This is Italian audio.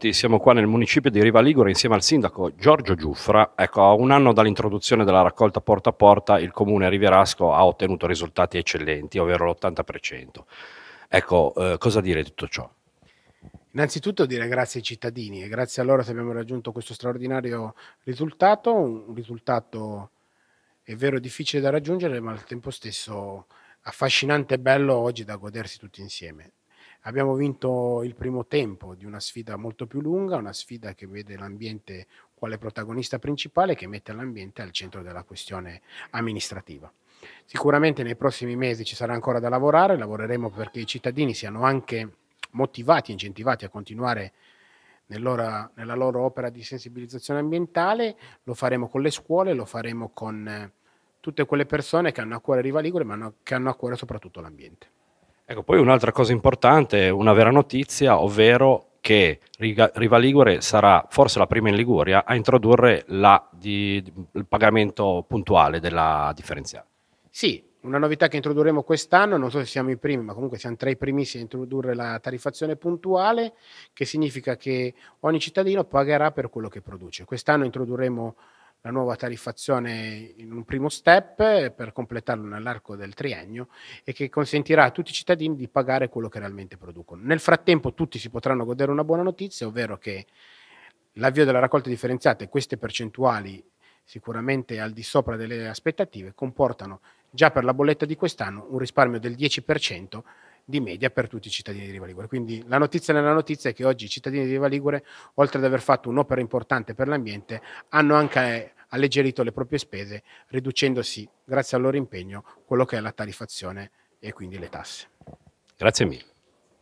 tutti, siamo qua nel municipio di Riva Ligure insieme al sindaco Giorgio Giuffra. Ecco, a un anno dall'introduzione della raccolta porta a porta, il comune Riverasco ha ottenuto risultati eccellenti, ovvero l'80%. Ecco, eh, cosa dire di tutto ciò? Innanzitutto dire grazie ai cittadini e grazie a loro se abbiamo raggiunto questo straordinario risultato, un risultato è vero difficile da raggiungere, ma al tempo stesso affascinante e bello oggi da godersi tutti insieme. Abbiamo vinto il primo tempo di una sfida molto più lunga, una sfida che vede l'ambiente quale protagonista principale che mette l'ambiente al centro della questione amministrativa. Sicuramente nei prossimi mesi ci sarà ancora da lavorare, lavoreremo perché i cittadini siano anche motivati, incentivati a continuare nella loro opera di sensibilizzazione ambientale, lo faremo con le scuole, lo faremo con tutte quelle persone che hanno a cuore Riva Ligure, ma che hanno a cuore soprattutto l'ambiente. Ecco, poi un'altra cosa importante, una vera notizia, ovvero che Riva Ligure sarà forse la prima in Liguria a introdurre la, di, il pagamento puntuale della differenziale. Sì, una novità che introdurremo quest'anno, non so se siamo i primi, ma comunque siamo tra i primissimi a introdurre la tariffazione puntuale, che significa che ogni cittadino pagherà per quello che produce. Quest'anno introdurremo la nuova tariffazione in un primo step eh, per completarlo nell'arco del triennio e che consentirà a tutti i cittadini di pagare quello che realmente producono. Nel frattempo tutti si potranno godere una buona notizia, ovvero che l'avvio della raccolta differenziata e queste percentuali sicuramente al di sopra delle aspettative comportano già per la bolletta di quest'anno un risparmio del 10% di media per tutti i cittadini di Riva Ligure. Quindi la notizia nella notizia è che oggi i cittadini di Riva Ligure, oltre ad aver fatto un'opera importante per l'ambiente, hanno anche alleggerito le proprie spese, riducendosi, grazie al loro impegno, quello che è la tarifazione e quindi le tasse. Grazie mille.